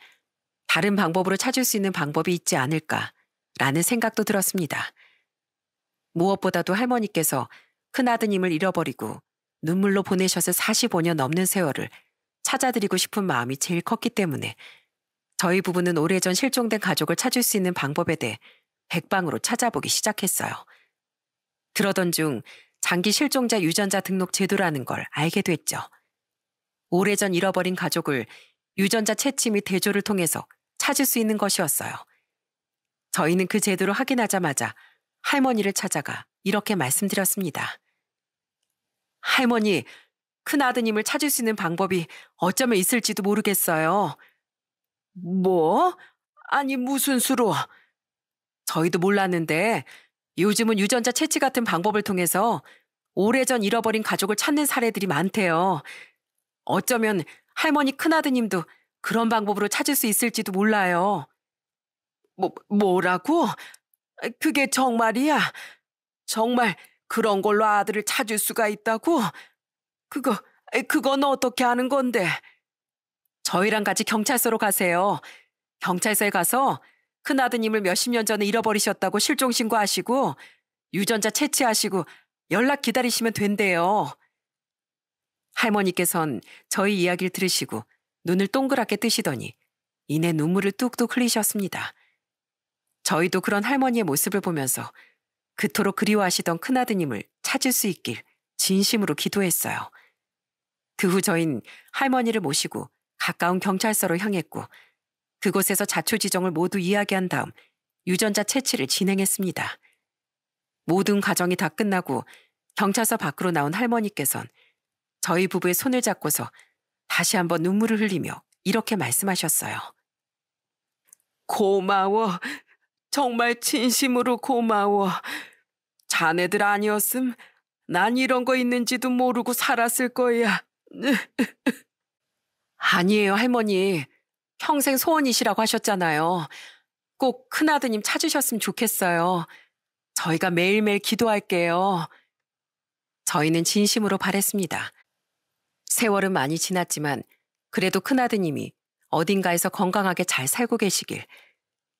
Speaker 1: 다른 방법으로 찾을 수 있는 방법이 있지 않을까라는 생각도 들었습니다. 무엇보다도 할머니께서 큰아드님을 잃어버리고 눈물로 보내셔서 45년 넘는 세월을 찾아드리고 싶은 마음이 제일 컸기 때문에 저희 부부는 오래전 실종된 가족을 찾을 수 있는 방법에 대해 백방으로 찾아보기 시작했어요. 그러던 중 장기 실종자 유전자 등록 제도라는 걸 알게 됐죠. 오래전 잃어버린 가족을 유전자 채취 및 대조를 통해서 찾을 수 있는 것이었어요. 저희는 그 제도를 확인하자마자 할머니를 찾아가 이렇게 말씀드렸습니다. 할머니, 큰 아드님을 찾을 수 있는 방법이 어쩌면 있을지도 모르겠어요. 뭐? 아니, 무슨 수로? 저희도 몰랐는데 요즘은 유전자 채취 같은 방법을 통해서 오래전 잃어버린 가족을 찾는 사례들이 많대요. 어쩌면 할머니 큰아드님도 그런 방법으로 찾을 수 있을지도 몰라요. 뭐, 뭐라고? 아, 그게 정말이야? 정말 그런 걸로 아들을 찾을 수가 있다고? 그거, 그건 어떻게 하는 건데? 저희랑 같이 경찰서로 가세요. 경찰서에 가서 큰아드님을 몇십 년 전에 잃어버리셨다고 실종신고하시고 유전자 채취하시고 연락 기다리시면 된대요. 할머니께선 저희 이야기를 들으시고 눈을 동그랗게 뜨시더니 이내 눈물을 뚝뚝 흘리셨습니다. 저희도 그런 할머니의 모습을 보면서 그토록 그리워하시던 큰아드님을 찾을 수 있길 진심으로 기도했어요. 그 후 저희는 할머니를 모시고 가까운 경찰서로 향했고 그곳에서 자초지정을 모두 이야기한 다음 유전자 채취를 진행했습니다. 모든 과정이 다 끝나고 경찰서 밖으로 나온 할머니께선 저희 부부의 손을 잡고서 다시 한번 눈물을 흘리며 이렇게 말씀하셨어요. 고마워, 정말 진심으로 고마워. 자네들 아니었음 난 이런 거 있는지도 모르고 살았을 거야. (laughs) 아니에요, 할머니. 평생 소원이시라고 하셨잖아요. 꼭 큰아드님 찾으셨으면 좋겠어요. 저희가 매일매일 기도할게요. 저희는 진심으로 바랬습니다. 세월은 많이 지났지만 그래도 큰아드님이 어딘가에서 건강하게 잘 살고 계시길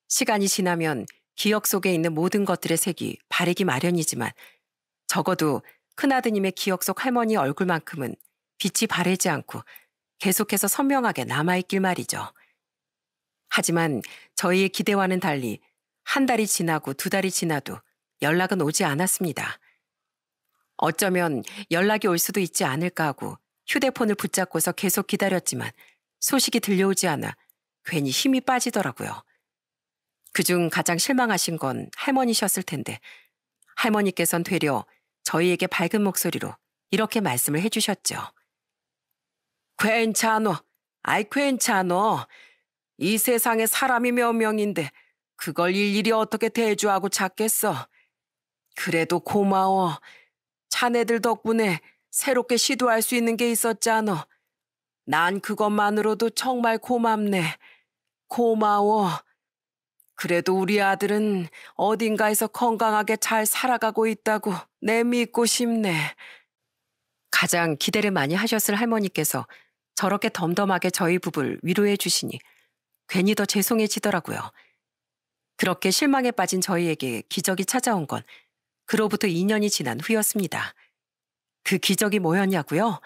Speaker 1: 시간이 지나면 기억 속에 있는 모든 것들의 색이 바르기 마련이지만 적어도 큰아드님의 기억 속 할머니 얼굴만큼은 빛이 바래지 않고 계속해서 선명하게 남아있길 말이죠. 하지만 저희의 기대와는 달리 한 달이 지나고 두 달이 지나도 연락은 오지 않았습니다. 어쩌면 연락이 올 수도 있지 않을까 하고 휴대폰을 붙잡고서 계속 기다렸지만 소식이 들려오지 않아 괜히 힘이 빠지더라고요. 그중 가장 실망하신 건 할머니셨을 텐데 할머니께선 되려 저희에게 밝은 목소리로 이렇게 말씀을 해주셨죠. 괜찮어. 아이 괜찮어. 이 세상에 사람이 몇 명인데 그걸 일일이 어떻게 대주하고 찾겠어. 그래도 고마워. 자네들 덕분에 새롭게 시도할 수 있는 게 있었잖아. 난 그것만으로도 정말 고맙네. 고마워. 그래도 우리 아들은 어딘가에서 건강하게 잘 살아가고 있다고 내믿고 싶네. 가장 기대를 많이 하셨을 할머니께서 저렇게 덤덤하게 저희 부부를 위로해 주시니 괜히 더 죄송해지더라고요. 그렇게 실망에 빠진 저희에게 기적이 찾아온 건 그로부터 2년이 지난 후였습니다. 그 기적이 뭐였냐고요?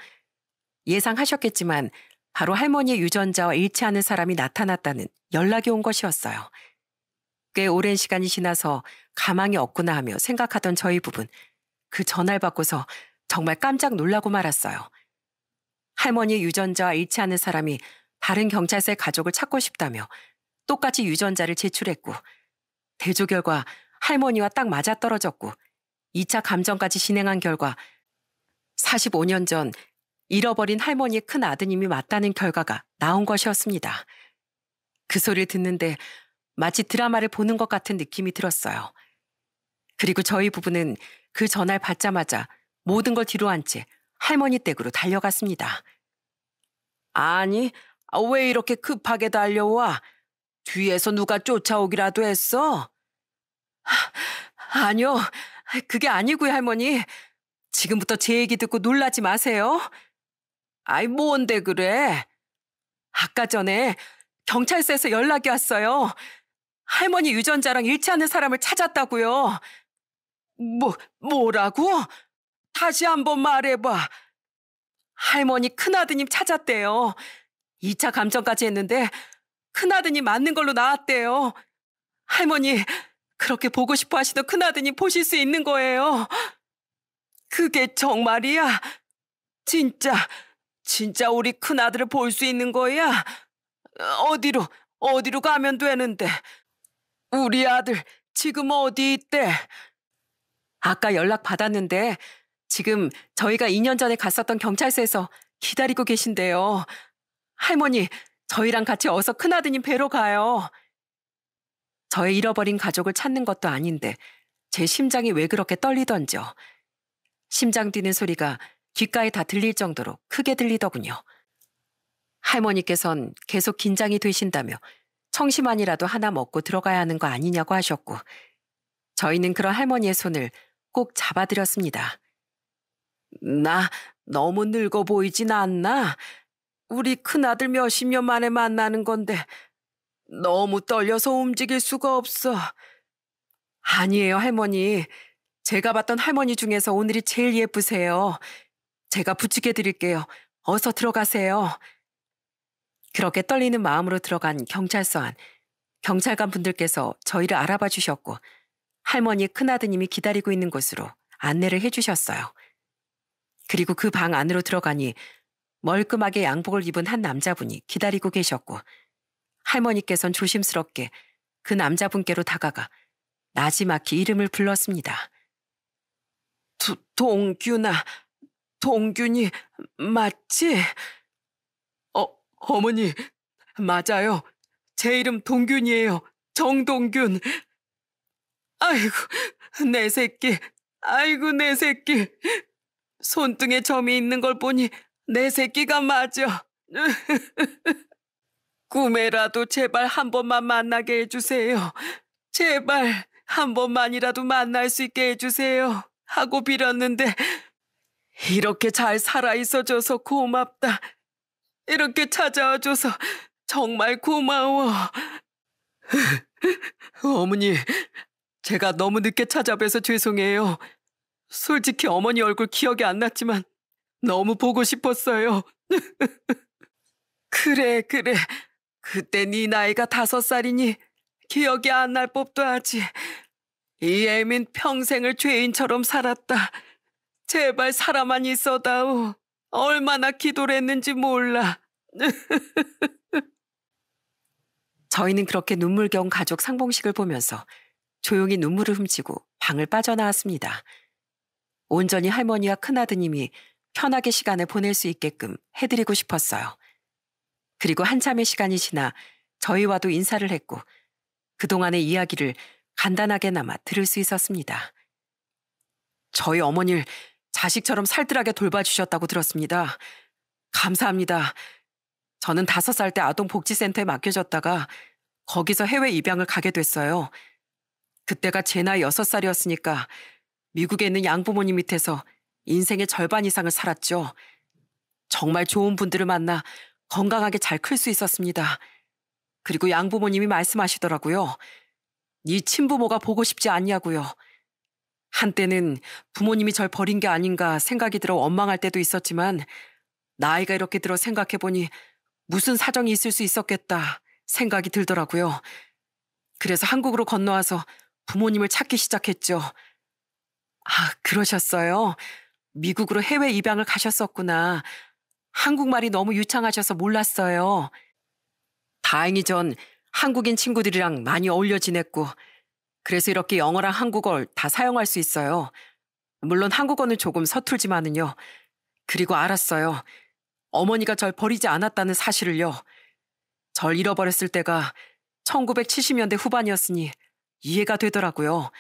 Speaker 1: 예상하셨겠지만 바로 할머니의 유전자와 일치하는 사람이 나타났다는 연락이 온 것이었어요. 꽤 오랜 시간이 지나서 가망이 없구나 하며 생각하던 저희 부분 그 전화를 받고서 정말 깜짝 놀라고 말았어요. 할머니 의 유전자와 일치하는 사람이 다른 경찰서의 가족을 찾고 싶다며 똑같이 유전자를 제출했고 대조 결과 할머니와 딱 맞아떨어졌고 2차 감정까지 진행한 결과 45년 전 잃어버린 할머니의 큰 아드님이 맞다는 결과가 나온 것이었습니다. 그 소리를 듣는데 마치 드라마를 보는 것 같은 느낌이 들었어요. 그리고 저희 부부는 그 전화를 받자마자 모든 걸 뒤로 한채 할머니 댁으로 달려갔습니다. 아니, 왜 이렇게 급하게 달려와? 뒤에서 누가 쫓아오기라도 했어? 아니요, 그게 아니고요, 할머니. 지금부터 제 얘기 듣고 놀라지 마세요. 아이, 뭔데 그래? 아까 전에 경찰서에서 연락이 왔어요. 할머니 유전자랑 일치하는 사람을 찾았다고요. 뭐, 뭐라고? 다시 한번 말해봐. 할머니 큰아드님 찾았대요. 2차 감정까지 했는데 큰아드님 맞는 걸로 나왔대요. 할머니, 그렇게 보고 싶어 하시던 큰아드님 보실 수 있는 거예요. 그게 정말이야? 진짜, 진짜 우리 큰아들을 볼 수 있는 거야? 어디로, 어디로 가면 되는데? 우리 아들 지금 어디 있대? 아까 연락 받았는데 지금 저희가 2년 전에 갔었던 경찰서에서 기다리고 계신데요. 할머니, 저희랑 같이 어서 큰아드님 뵈러 가요. 저의 잃어버린 가족을 찾는 것도 아닌데 제 심장이 왜 그렇게 떨리던지요. 심장 뛰는 소리가 귓가에 다 들릴 정도로 크게 들리더군요. 할머니께선 계속 긴장이 되신다며 청심환이라도 하나 먹고 들어가야 하는 거 아니냐고 하셨고 저희는 그런 할머니의 손을 꼭 잡아드렸습니다. 나 너무 늙어 보이진 않나? 우리 큰아들 몇 십 년 만에 만나는 건데 너무 떨려서 움직일 수가 없어. 아니에요, 할머니. 제가 봤던 할머니 중에서 오늘이 제일 예쁘세요. 제가 부축해 드릴게요. 어서 들어가세요. 그렇게 떨리는 마음으로 들어간 경찰서 안. 경찰관 분들께서 저희를 알아봐 주셨고 할머니 큰아드님이 기다리고 있는 곳으로 안내를 해주셨어요. 그리고 그 방 안으로 들어가니 멀끔하게 양복을 입은 한 남자분이 기다리고 계셨고 할머니께선 조심스럽게 그 남자분께로 다가가 나지막히 이름을 불렀습니다. 도, 동균아, 동균이 맞지? 어머니, 맞아요. 제 이름 동균이에요. 정동균. 아이고, 내 새끼. 아이고, 내 새끼. 손등에 점이 있는 걸 보니 내 새끼가 맞아. (laughs) 꿈에라도 제발 한 번만 만나게 해주세요. 제발 한 번만이라도 만날 수 있게 해주세요. 하고 빌었는데 이렇게 잘 살아있어줘서 고맙다. 이렇게 찾아와줘서 정말 고마워. (laughs) 어머니, 제가 너무 늦게 찾아뵈서 죄송해요. 솔직히 어머니 얼굴 기억이 안 났지만 너무 보고 싶었어요. (laughs) 그래, 그래. 그때 네 나이가 다섯 살이니 기억이 안 날 법도 하지. 이 애민 평생을 죄인처럼 살았다. 제발 살아만 있어다오. 얼마나 기도를 했는지 몰라. (laughs) 저희는 그렇게 눈물겨운 가족 상봉식을 보면서 조용히 눈물을 훔치고 방을 빠져나왔습니다. 온전히 할머니와 큰아드님이 편하게 시간을 보낼 수 있게끔 해드리고 싶었어요. 그리고 한참의 시간이 지나 저희와도 인사를 했고 그동안의 이야기를 간단하게나마 들을 수 있었습니다. 저희 어머니를 자식처럼 살뜰하게 돌봐주셨다고 들었습니다. 감사합니다. 저는 다섯 살 때 아동복지센터에 맡겨졌다가 거기서 해외 입양을 가게 됐어요. 그때가 제 나이 여섯 살이었으니까 미국에 있는 양부모님 밑에서 인생의 절반 이상을 살았죠. 정말 좋은 분들을 만나 건강하게 잘 클 수 있었습니다. 그리고 양부모님이 말씀하시더라고요. 네 친부모가 보고 싶지 않냐고요. 한때는 부모님이 절 버린 게 아닌가 생각이 들어 원망할 때도 있었지만 나이가 이렇게 들어 생각해보니 무슨 사정이 있을 수 있었겠다 생각이 들더라고요. 그래서 한국으로 건너와서 부모님을 찾기 시작했죠. 아, 그러셨어요. 미국으로 해외 입양을 가셨었구나. 한국말이 너무 유창하셔서 몰랐어요. 다행히 전 한국인 친구들이랑 많이 어울려 지냈고, 그래서 이렇게 영어랑 한국어를 다 사용할 수 있어요. 물론 한국어는 조금 서툴지만은요. 그리고 알았어요. 어머니가 절 버리지 않았다는 사실을요. 절 잃어버렸을 때가 1970년대 후반이었으니 이해가 되더라고요.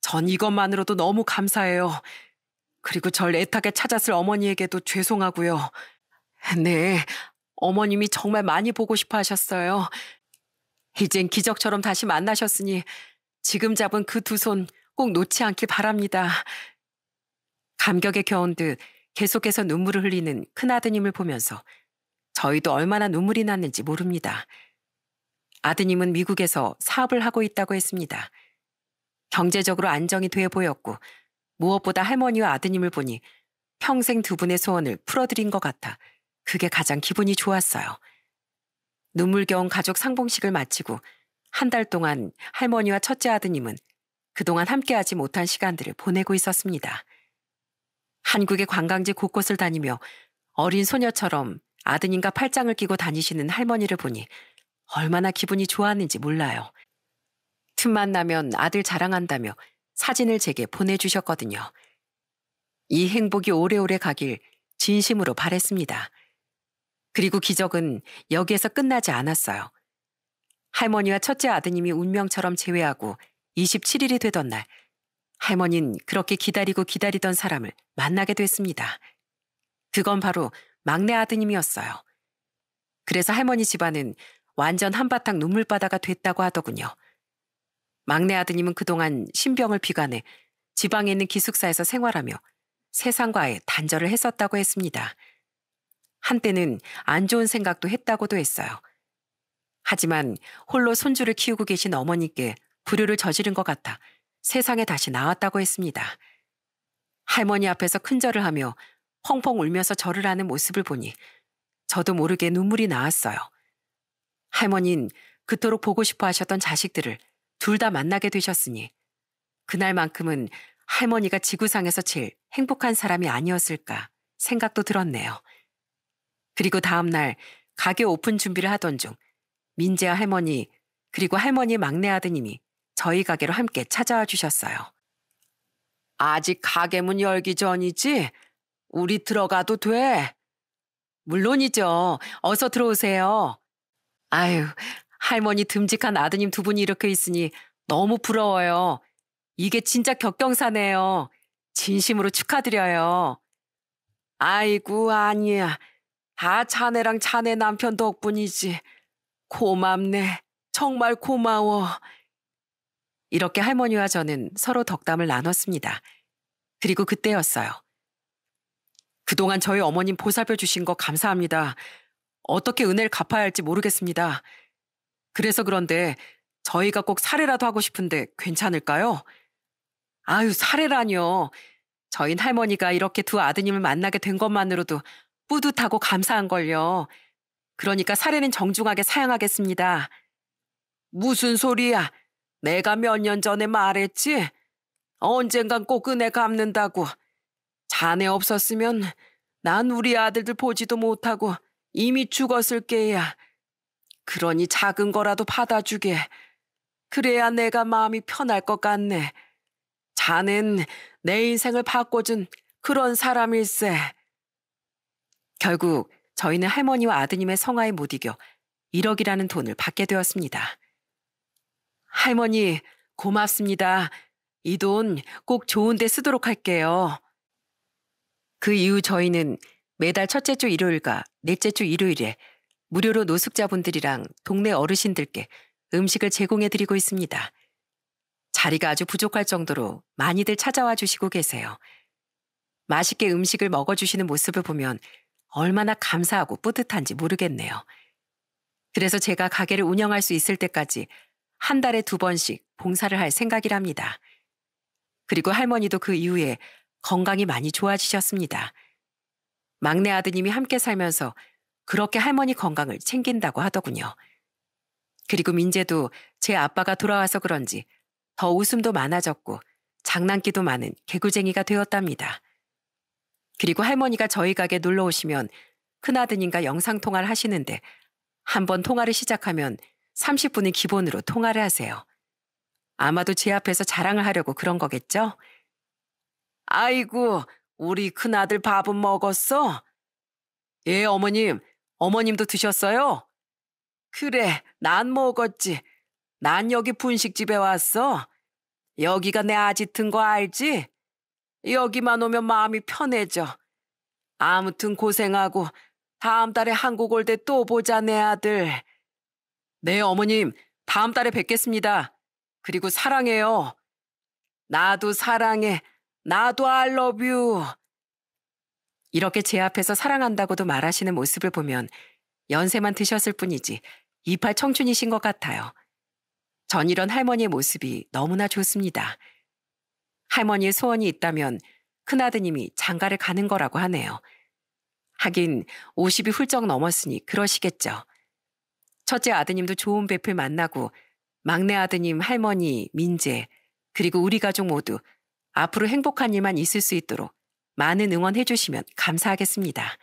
Speaker 1: 전 이것만으로도 너무 감사해요. 그리고 절 애타게 찾았을 어머니에게도 죄송하고요. 네, 어머님이 정말 많이 보고 싶어 하셨어요. 이젠 기적처럼 다시 만나셨으니 지금 잡은 그 두 손 꼭 놓지 않길 바랍니다. 감격에 겨운 듯 계속해서 눈물을 흘리는 큰아드님을 보면서 저희도 얼마나 눈물이 났는지 모릅니다. 아드님은 미국에서 사업을 하고 있다고 했습니다. 경제적으로 안정이 돼 보였고 무엇보다 할머니와 아드님을 보니 평생 두 분의 소원을 풀어드린 것 같아 그게 가장 기분이 좋았어요. 눈물겨운 가족 상봉식을 마치고 한달 동안 할머니와 첫째 아드님은 그동안 함께하지 못한 시간들을 보내고 있었습니다. 한국의 관광지 곳곳을 다니며 어린 소녀처럼 아드님과 팔짱을 끼고 다니시는 할머니를 보니 얼마나 기분이 좋았는지 몰라요. 틈만 나면 아들 자랑한다며 사진을 제게 보내주셨거든요. 이 행복이 오래오래 가길 진심으로 바랬습니다. 그리고 기적은 여기에서 끝나지 않았어요. 할머니와 첫째 아드님이 운명처럼 제외하고 27일이 되던 날 할머니는 그렇게 기다리고 기다리던 사람을 만나게 됐습니다. 그건 바로 막내 아드님이었어요. 그래서 할머니 집안은 완전 한바탕 눈물바다가 됐다고 하더군요. 막내 아드님은 그동안 신병을 비관해 지방에 있는 기숙사에서 생활하며 세상과의 단절을 했었다고 했습니다. 한때는 안 좋은 생각도 했다고도 했어요. 하지만 홀로 손주를 키우고 계신 어머니께 불효를 저지른 것 같아 세상에 다시 나왔다고 했습니다. 할머니 앞에서 큰절을 하며 펑펑 울면서 절을 하는 모습을 보니 저도 모르게 눈물이 나왔어요. 할머니는 그토록 보고 싶어 하셨던 자식들을 둘 다 만나게 되셨으니 그날만큼은 할머니가 지구상에서 제일 행복한 사람이 아니었을까 생각도 들었네요. 그리고 다음날 가게 오픈 준비를 하던 중 민재와 할머니 그리고 할머니의 막내 아드님이 저희 가게로 함께 찾아와 주셨어요. 아직 가게 문 열기 전이지? 우리 들어가도 돼. 물론이죠. 어서 들어오세요. 아유, 할머니 듬직한 아드님 두 분이 이렇게 있으니 너무 부러워요. 이게 진짜 격경사네요. 진심으로 축하드려요. 아이고, 아니야. 다 자네랑 자네 남편 덕분이지. 고맙네. 정말 고마워. 이렇게 할머니와 저는 서로 덕담을 나눴습니다. 그리고 그때였어요. 그동안 저희 어머님 보살펴 주신 거 감사합니다. 어떻게 은혜를 갚아야 할지 모르겠습니다. 그래서 그런데 저희가 꼭 사례라도 하고 싶은데 괜찮을까요? 아유, 사례라뇨. 저희 할머니가 이렇게 두 아드님을 만나게 된 것만으로도 뿌듯하고 감사한걸요. 그러니까 사례는 정중하게 사양하겠습니다. 무슨 소리야? 내가 몇 년 전에 말했지? 언젠간 꼭 은혜 갚는다고. 자네 없었으면 난 우리 아들들 보지도 못하고 이미 죽었을 게야. 그러니 작은 거라도 받아주게. 그래야 내가 마음이 편할 것 같네. 자넨 내 인생을 바꿔준 그런 사람일세. 결국 저희는 할머니와 아드님의 성화에 못 이겨 1억이라는 돈을 받게 되었습니다. 할머니, 고맙습니다. 이 돈 꼭 좋은 데 쓰도록 할게요. 그 이후 저희는 매달 첫째 주 일요일과 넷째 주 일요일에 무료로 노숙자분들이랑 동네 어르신들께 음식을 제공해드리고 있습니다. 자리가 아주 부족할 정도로 많이들 찾아와 주시고 계세요. 맛있게 음식을 먹어주시는 모습을 보면 얼마나 감사하고 뿌듯한지 모르겠네요. 그래서 제가 가게를 운영할 수 있을 때까지 한 달에 두 번씩 봉사를 할 생각이랍니다. 그리고 할머니도 그 이후에 건강이 많이 좋아지셨습니다. 막내 아드님이 함께 살면서 그렇게 할머니 건강을 챙긴다고 하더군요. 그리고 민재도 제 아빠가 돌아와서 그런지 더 웃음도 많아졌고 장난기도 많은 개구쟁이가 되었답니다. 그리고 할머니가 저희 가게 놀러 오시면 큰아드님과 영상통화를 하시는데 한번 통화를 시작하면 30분이 기본으로 통화를 하세요. 아마도 제 앞에서 자랑을 하려고 그런 거겠죠? 아이고, 우리 큰아들 밥은 먹었어? 예, 어머님. 어머님도 드셨어요? 그래, 난 먹었지. 난 여기 분식집에 왔어. 여기가 내 아지트인 거 알지? 여기만 오면 마음이 편해져. 아무튼 고생하고 다음 달에 한국 올 때 또 보자 내 아들. 네 어머님 다음 달에 뵙겠습니다. 그리고 사랑해요. 나도 사랑해. 나도 I love you. 이렇게 제 앞에서 사랑한다고도 말하시는 모습을 보면 연세만 드셨을 뿐이지 이팔 청춘이신 것 같아요. 전 이런 할머니의 모습이 너무나 좋습니다. 할머니의 소원이 있다면 큰아드님이 장가를 가는 거라고 하네요. 하긴 50이 훌쩍 넘었으니 그러시겠죠. 첫째 아드님도 좋은 베풀 만나고 막내 아드님, 할머니, 민재 그리고 우리 가족 모두 앞으로 행복한 일만 있을 수 있도록 많은 응원해 주시면 감사하겠습니다.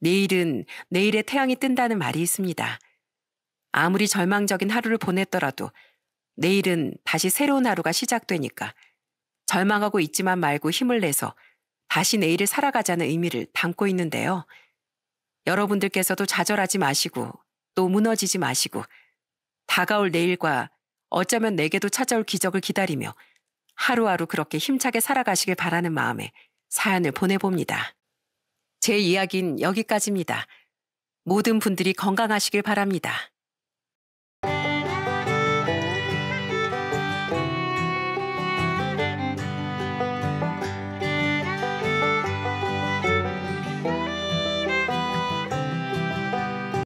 Speaker 1: 내일은 내일의 태양이 뜬다는 말이 있습니다. 아무리 절망적인 하루를 보냈더라도 내일은 다시 새로운 하루가 시작되니까 절망하고 있지만 말고 힘을 내서 다시 내일을 살아가자는 의미를 담고 있는데요. 여러분들께서도 좌절하지 마시고 또 무너지지 마시고 다가올 내일과 어쩌면 내게도 찾아올 기적을 기다리며 하루하루 그렇게 힘차게 살아가시길 바라는 마음에 사연을 보내봅니다. 제 이야기는 여기까지입니다. 모든 분들이 건강하시길 바랍니다.